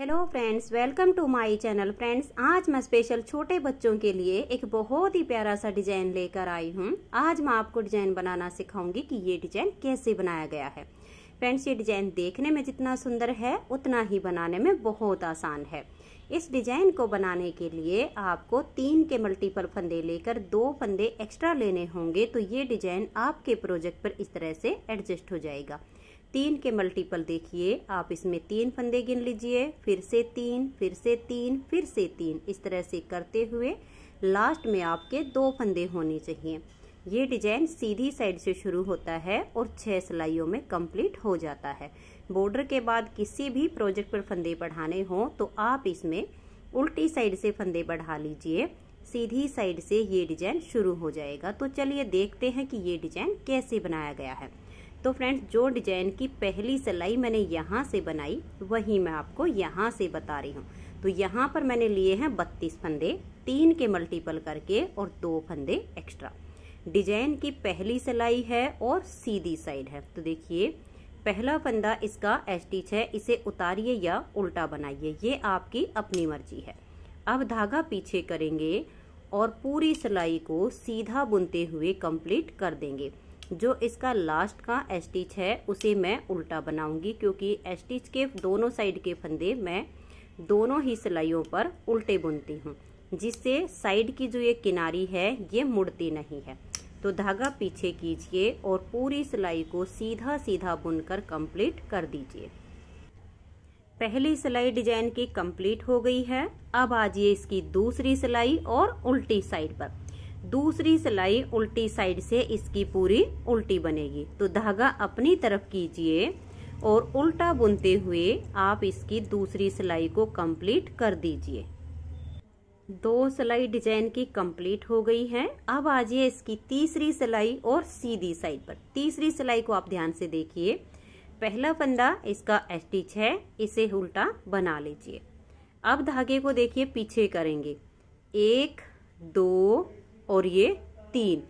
hello friends welcome to my channel friends आज मैं special छोटे बच्चों के लिए एक बहुत ही प्यारा सा डिजाइन लेकर आई हूँ आज मैं आपको डिजाइन बनाना सिखाऊंगी कि ये डिजाइन कैसे बनाया गया है फ्रेंड्स ये डिजाइन देखने में जितना सुंदर है उतना ही बनाने में बहुत आसान है इस डिजाइन को बनाने के लिए आपको तीन के मल्टीपल फंदे लेकर दो फंदे एक्स्ट्रा लेने होंगे तो ये डिजाइन आपके प्रोजेक्ट पर इस तरह से एडजस्ट हो जाएगा तीन के मल्टीपल देखिए आप इसमें तीन फंदे गिन लीजिए फिर से तीन फिर से तीन फिर से तीन इस तरह से करते हुए लास्ट में आपके दो फंदे होने चाहिए ये डिजाइन सीधी साइड से शुरू होता है और छह सिलाइयों में कंप्लीट हो जाता है बॉर्डर के बाद किसी भी प्रोजेक्ट पर फंदे बढ़ाने हों तो आप इसमें उल्टी साइड से फंदे बढ़ा लीजिए सीधी साइड से ये डिजाइन शुरू हो जाएगा तो चलिए देखते हैं कि ये डिजाइन कैसे बनाया गया है तो फ्रेंड्स जो डिजाइन की पहली सिलाई मैंने यहाँ से बनाई वही मैं आपको यहाँ से बता रही हूँ तो यहाँ पर मैंने लिए हैं बत्तीस फंदे तीन के मल्टीपल करके और दो फंदे एक्स्ट्रा डिजाइन की पहली सिलाई है और सीधी साइड है तो देखिए पहला फंदा इसका एस्टिच है इसे उतारिए या उल्टा बनाइए ये आपकी अपनी मर्जी है अब धागा पीछे करेंगे और पूरी सिलाई को सीधा बुनते हुए कंप्लीट कर देंगे जो इसका लास्ट का एस्टिच है उसे मैं उल्टा बनाऊंगी क्योंकि एस्टिच के दोनों साइड के फंदे मैं दोनों ही सिलाइयों पर उल्टे बुनती हूँ जिससे साइड की जो ये किनारी है ये मुड़ती नहीं है तो धागा पीछे कीजिए और पूरी सिलाई को सीधा सीधा बुनकर कंप्लीट कर दीजिए पहली सिलाई डिजाइन की कंप्लीट हो गई है अब आ जाइए इसकी दूसरी सिलाई और उल्टी साइड पर दूसरी सिलाई उल्टी साइड से इसकी पूरी उल्टी बनेगी तो धागा अपनी तरफ कीजिए और उल्टा बुनते हुए आप इसकी दूसरी सिलाई को कंप्लीट कर दीजिए दो सिलाई डिजाइन की कंप्लीट हो गई है अब आ जाइए इसकी तीसरी सिलाई और सीधी साइड पर तीसरी सिलाई को आप ध्यान से देखिए पहला फंदा इसका स्टिच है इसे उल्टा बना लीजिए अब धागे को देखिए पीछे करेंगे एक दो और ये तीन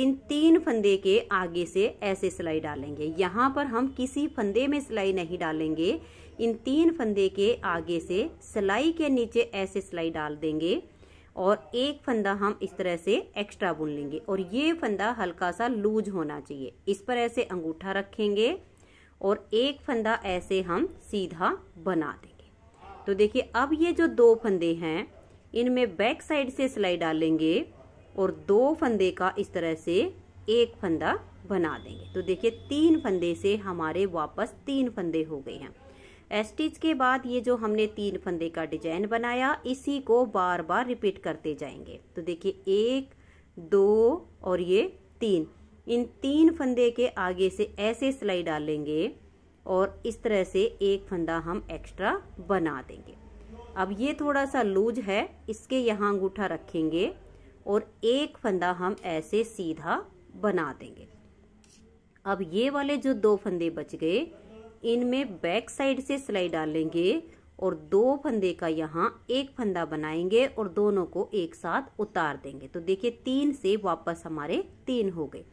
इन तीन फंदे के आगे से ऐसे सिलाई डालेंगे यहाँ पर हम किसी फंदे में सिलाई नहीं डालेंगे इन तीन फंदे के आगे से सिलाई के नीचे ऐसे सिलाई डाल देंगे और एक फंदा हम इस तरह से एक्स्ट्रा बुन लेंगे और ये फंदा हल्का सा लूज होना चाहिए इस पर ऐसे अंगूठा रखेंगे और एक फंदा ऐसे हम सीधा बना देंगे तो देखिए अब ये जो दो फंदे हैं इनमें बैक साइड से सिलाई डालेंगे और दो फंदे का इस तरह से एक फंदा बना देंगे तो देखिए तीन फंदे से हमारे वापस तीन फंदे हो गए हैं स्टिच के बाद ये जो हमने तीन फंदे का डिजाइन बनाया इसी को बार बार रिपीट करते जाएंगे तो देखिए एक दो और ये तीन इन तीन फंदे के आगे से ऐसे सिलाई डालेंगे और इस तरह से एक फंदा हम एक्स्ट्रा बना देंगे अब ये थोड़ा सा लूज है इसके यहाँ अंगूठा रखेंगे और एक फंदा हम ऐसे सीधा बना देंगे अब ये वाले जो दो फंदे बच गए इनमें बैक साइड से सिलाई डालेंगे और दो फंदे का यहाँ एक फंदा बनाएंगे और दोनों को एक साथ उतार देंगे तो देखिए तीन से वापस हमारे तीन हो गए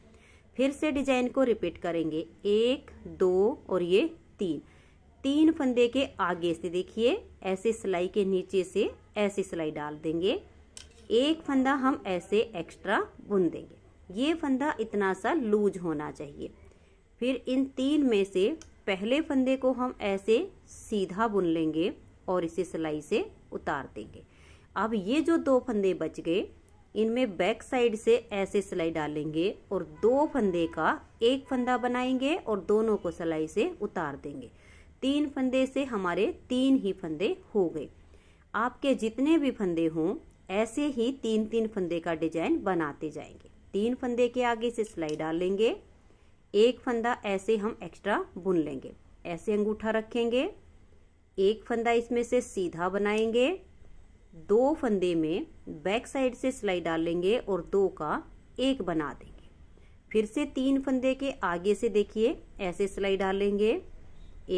फिर से डिजाइन को रिपीट करेंगे एक दो और ये तीन तीन फंदे के आगे से देखिए ऐसे सिलाई के नीचे से ऐसी सिलाई डाल देंगे एक फंदा हम ऐसे एक्स्ट्रा बुन देंगे ये फंदा इतना सा लूज होना चाहिए फिर इन तीन में से पहले फंदे को हम ऐसे सीधा बुन लेंगे और इसे सिलाई से उतार देंगे अब ये जो दो फंदे बच गए इनमें बैक साइड से ऐसे सिलाई डालेंगे और दो फंदे का एक फंदा बनाएंगे और दोनों को सिलाई से उतार देंगे तीन फंदे से हमारे तीन ही फंदे हो गए आपके जितने भी फंदे हों ऐसे ही तीन तीन फंदे का डिजाइन बनाते जाएंगे तीन फंदे के आगे से सिलाई डाल लेंगे एक फंदा ऐसे हम एक्स्ट्रा बुन लेंगे ऐसे अंगूठा रखेंगे एक फंदा इसमें से सीधा बनाएंगे दो फंदे में बैक साइड से सिलाई डाल लेंगे और दो का एक बना देंगे फिर से तीन फंदे के आगे से देखिए ऐसे सिलाई डालेंगे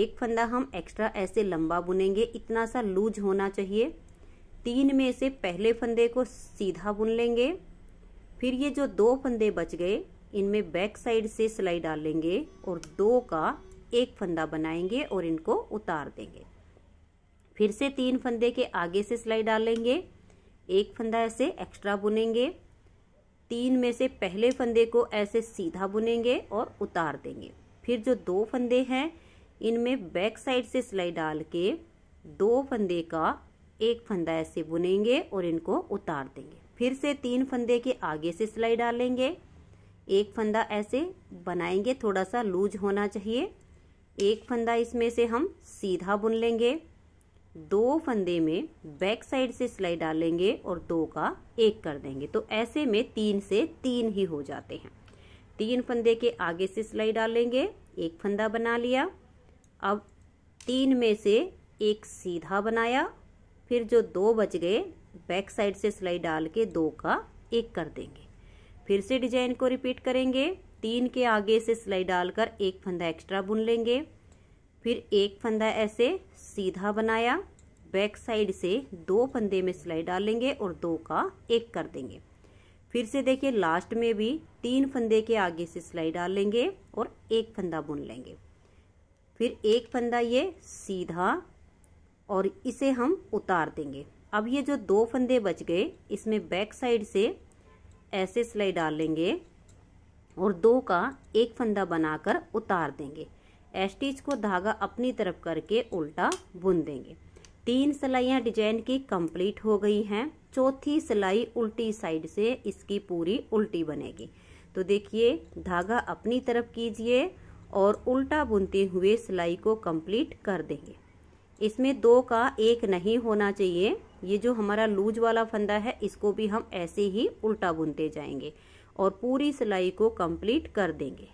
एक फंदा हम एक्स्ट्रा ऐसे लंबा बुनेंगे इतना सा लूज होना चाहिए तीन में से पहले फंदे को सीधा बुन लेंगे फिर ये जो दो फंदे बच गए इनमें बैक साइड से सिलाई डाल लेंगे और दो का एक फंदा बनाएंगे और इनको उतार देंगे फिर से तीन फंदे के आगे से सिलाई डाल लेंगे एक फंदा ऐसे एक्स्ट्रा बुनेंगे तीन में से पहले फंदे को ऐसे सीधा बुनेंगे और उतार देंगे फिर जो दो फंदे हैं इनमें बैक साइड से सिलाई डाल के दो फंदे का एक फंदा ऐसे बुनेंगे और इनको उतार देंगे फिर से तीन फंदे के आगे से सिलाई डालेंगे एक फंदा ऐसे बनाएंगे थोड़ा सा लूज होना चाहिए एक फंदा इसमें से हम सीधा बुन लेंगे दो फंदे में बैक साइड से सिलाई डालेंगे और दो का एक कर देंगे तो ऐसे में तीन से तीन ही हो जाते हैं तीन फंदे के आगे से सिलाई डालेंगे एक फंदा बना लिया अब तीन में से एक सीधा बनाया फिर जो दो बच गए बैक साइड से सिलाई डाल के दो का एक कर देंगे फिर से डिजाइन को रिपीट करेंगे तीन के आगे से सिलाई डालकर एक फंदा एक्स्ट्रा बुन लेंगे फिर एक फंदा ऐसे सीधा बनाया बैक साइड से दो फंदे में सिलाई डालेंगे और दो का एक कर देंगे फिर से देखिए लास्ट में भी तीन फंदे के आगे से सिलाई डाल लेंगे और एक फंदा बुन लेंगे फिर एक फंदा ये सीधा और इसे हम उतार देंगे अब ये जो दो फंदे बच गए इसमें बैक साइड से ऐसे सिलाई डाल लेंगे और दो का एक फंदा बनाकर उतार देंगे एस्टिच को धागा अपनी तरफ करके उल्टा बुन देंगे तीन सिलाइयाँ डिजाइन की कंप्लीट हो गई हैं चौथी सिलाई उल्टी साइड से इसकी पूरी उल्टी बनेगी तो देखिए धागा अपनी तरफ कीजिए और उल्टा बुनते हुए सिलाई को कंप्लीट कर देंगे इसमें दो का एक नहीं होना चाहिए ये जो हमारा लूज वाला फंदा है इसको भी हम ऐसे ही उल्टा बुनते जाएंगे और पूरी सिलाई को कंप्लीट कर देंगे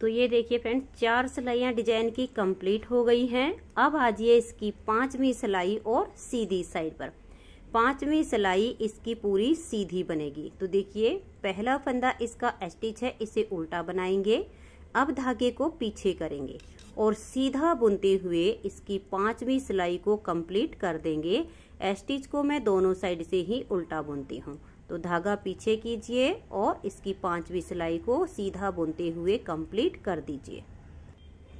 तो ये देखिए फ्रेंड्स चार सिलाइयाँ डिजाइन की कंप्लीट हो गई हैं अब आ जाइए इसकी पांचवी सिलाई और सीधी साइड पर पांचवी सिलाई इसकी पूरी सीधी बनेगी तो देखिए पहला फंदा इसका स्टिच है इसे उल्टा बनाएंगे अब धागे को पीछे करेंगे और सीधा बुनते हुए इसकी पांचवी सिलाई को कंप्लीट कर देंगे एस्टिच को मैं दोनों साइड से ही उल्टा बुनती हूँ तो धागा पीछे कीजिए और इसकी पांचवी सिलाई को सीधा बुनते हुए कंप्लीट कर दीजिए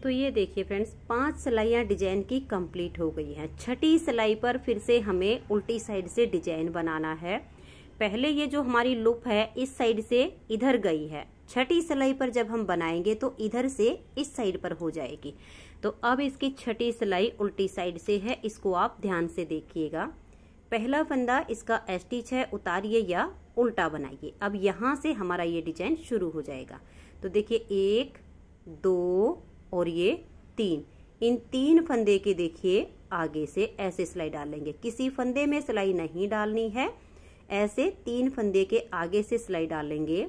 तो ये देखिए फ्रेंड्स पांच सिलाइयाँ डिजाइन की कंप्लीट हो गई हैं छठी सिलाई पर फिर से हमें उल्टी साइड से डिजाइन बनाना है पहले ये जो हमारी लुप है इस साइड से इधर गई है छठी सिलाई पर जब हम बनाएंगे तो इधर से इस साइड पर हो जाएगी तो अब इसकी छठी सिलाई उल्टी साइड से है इसको आप ध्यान से देखिएगा पहला फंदा इसका एस्टिच है उतारिए या उल्टा बनाइए अब यहाँ से हमारा ये डिजाइन शुरू हो जाएगा तो देखिए एक दो और ये तीन इन तीन फंदे के देखिए आगे से ऐसे सिलाई डालेंगे किसी फंदे में सिलाई नहीं डालनी है ऐसे तीन फंदे के आगे से सिलाई डालेंगे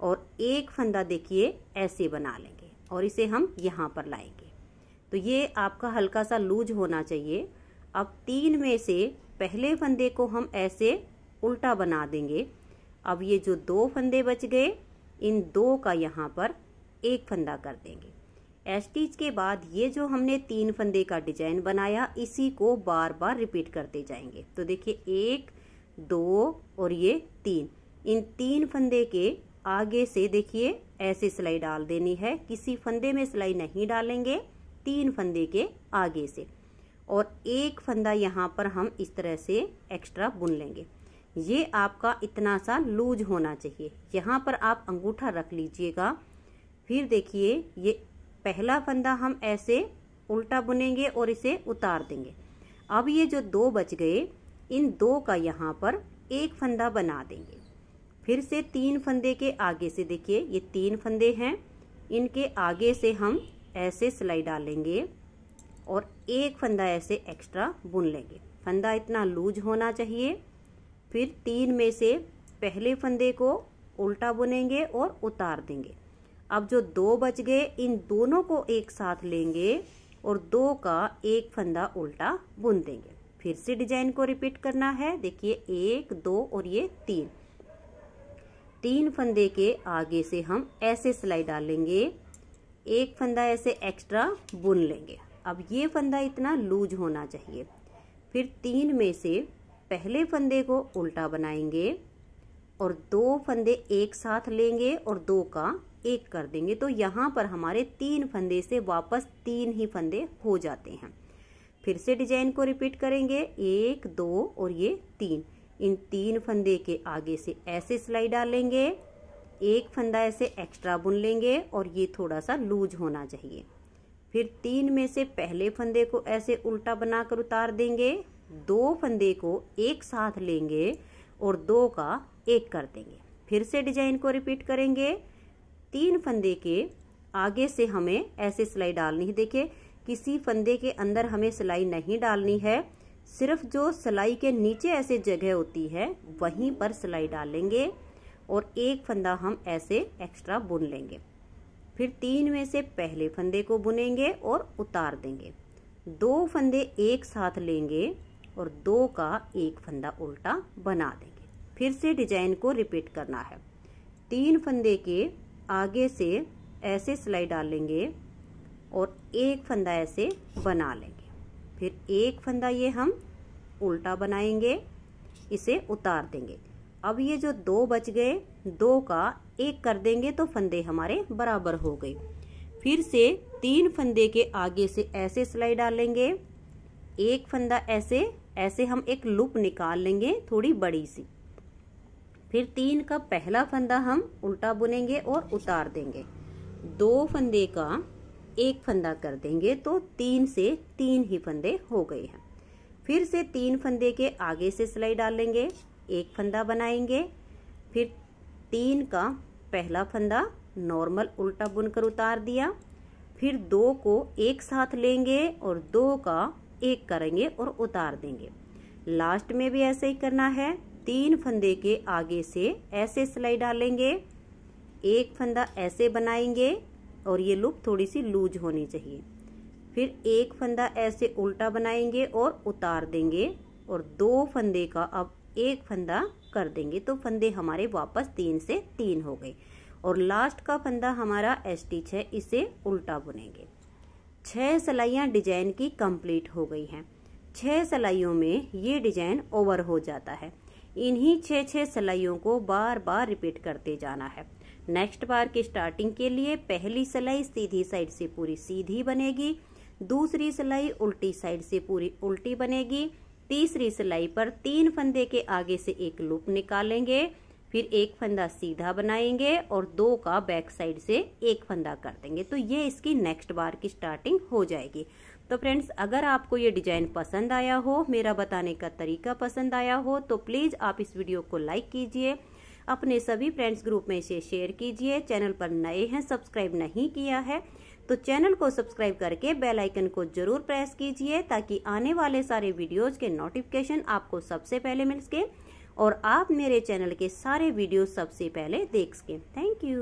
और एक फंदा देखिए ऐसे बना लेंगे और इसे हम यहाँ पर लाएंगे तो ये आपका हल्का सा लूज होना चाहिए अब तीन में से पहले फंदे को हम ऐसे उल्टा बना देंगे अब ये जो दो फंदे बच गए इन दो का यहाँ पर एक फंदा कर देंगे एस्टिच के बाद ये जो हमने तीन फंदे का डिजाइन बनाया इसी को बार बार रिपीट करते जाएंगे तो देखिए एक दो और ये तीन इन तीन फंदे के आगे से देखिए ऐसे सिलाई डाल देनी है किसी फंदे में सिलाई नहीं डालेंगे तीन फंदे के आगे से और एक फंदा यहाँ पर हम इस तरह से एक्स्ट्रा बुन लेंगे ये आपका इतना सा लूज होना चाहिए यहाँ पर आप अंगूठा रख लीजिएगा फिर देखिए ये पहला फंदा हम ऐसे उल्टा बुनेंगे और इसे उतार देंगे अब ये जो दो बच गए इन दो का यहाँ पर एक फंदा बना देंगे फिर से तीन फंदे के आगे से देखिए ये तीन फंदे हैं इनके आगे से हम ऐसे सिलाई डालेंगे और एक फंदा ऐसे एक्स्ट्रा बुन लेंगे फंदा इतना लूज होना चाहिए फिर तीन में से पहले फंदे को उल्टा बुनेंगे और उतार देंगे अब जो दो बच गए इन दोनों को एक साथ लेंगे और दो का एक फंदा उल्टा बुन देंगे फिर से डिजाइन को रिपीट करना है देखिए एक दो और ये तीन तीन फंदे के आगे से हम ऐसे सिलाई डालेंगे एक फंदा ऐसे एक्स्ट्रा बुन लेंगे अब ये फंदा इतना लूज होना चाहिए फिर तीन में से पहले फंदे को उल्टा बनाएंगे और दो फंदे एक साथ लेंगे और दो का एक कर देंगे तो यहाँ पर हमारे तीन फंदे से वापस तीन ही फंदे हो जाते हैं फिर से डिजाइन को रिपीट करेंगे एक दो और ये तीन इन तीन फंदे के आगे से ऐसे सिलाई डालेंगे एक फंदा ऐसे एक्स्ट्रा बुन लेंगे और ये थोड़ा सा लूज होना चाहिए फिर तीन में से पहले फंदे को ऐसे उल्टा बनाकर उतार देंगे दो फंदे को एक साथ लेंगे और दो का एक कर देंगे फिर से डिजाइन को रिपीट करेंगे तीन फंदे के आगे से हमें ऐसे सिलाई डालनी है देखिए किसी फंदे के अंदर हमें सिलाई नहीं डालनी है सिर्फ जो सिलाई के नीचे ऐसे जगह होती है वहीं पर सिलाई डालेंगे और एक फंदा हम ऐसे एक्स्ट्रा बुन लेंगे फिर तीन में से पहले फंदे को बुनेंगे और उतार देंगे दो फंदे एक साथ लेंगे और दो का एक फंदा उल्टा बना देंगे फिर से डिजाइन को रिपीट करना है तीन फंदे के आगे से ऐसे सिलाई डालेंगे और एक फंदा ऐसे बना लेंगे फिर एक फंदा ये हम उल्टा बनाएंगे इसे उतार देंगे अब ये जो दो बच गए दो का एक कर देंगे तो फंदे हमारे बराबर हो गए फिर से तीन फंदे के आगे से ऐसे सिलाई डालेंगे एक फंदा ऐसे ऐसे हम एक लूप निकाल लेंगे थोड़ी बड़ी सी फिर तीन का पहला फंदा हम उल्टा बुनेंगे और उतार देंगे दो फंदे का एक फंदा कर देंगे तो तीन से तीन ही फंदे हो गए हैं फिर से तीन फंदे के आगे से सिलाई डालेंगे एक फंदा बनाएंगे फिर तीन का पहला फंदा नॉर्मल उल्टा बुनकर उतार दिया फिर दो को एक साथ लेंगे और दो का एक करेंगे और उतार देंगे लास्ट में भी ऐसे ही करना है तीन फंदे के आगे से ऐसे सिलाई डालेंगे एक फंदा ऐसे बनाएंगे और ये लूप थोड़ी सी लूज होनी चाहिए फिर एक फंदा ऐसे उल्टा बनाएंगे और उतार देंगे और दो फंदे का अब एक फंदा कर देंगे तो फंदे हमारे वापस तीन से तीन हो गए और लास्ट का फंदा हमारा एस्टिच है इसे उल्टा बुनेंगे छह सलाइयाँ डिजाइन की कंप्लीट हो गई हैं छः सलाइयों में ये डिजाइन ओवर हो जाता है इन्हीं छह छह सलाइयों को बार बार रिपीट करते जाना है नेक्स्ट बार की स्टार्टिंग के लिए पहली सिलाई सीधी साइड से पूरी सीधी बनेगी दूसरी सिलाई उल्टी साइड से पूरी उल्टी बनेगी तीसरी सिलाई पर तीन फंदे के आगे से एक लूप निकालेंगे फिर एक फंदा सीधा बनाएंगे और दो का बैक साइड से एक फंदा कर देंगे तो ये इसकी नेक्स्ट बार की स्टार्टिंग हो जाएगी तो फ्रेंड्स अगर आपको ये डिजाइन पसंद आया हो मेरा बताने का तरीका पसंद आया हो तो प्लीज़ आप इस वीडियो को लाइक कीजिए अपने सभी फ्रेंड्स ग्रुप में इसे शेयर कीजिए चैनल पर नए हैं सब्सक्राइब नहीं किया है तो चैनल को सब्सक्राइब करके बेल आइकन को जरूर प्रेस कीजिए ताकि आने वाले सारे वीडियोस के नोटिफिकेशन आपको सबसे पहले मिल सके और आप मेरे चैनल के सारे वीडियो सबसे पहले देख सकें थैंक यू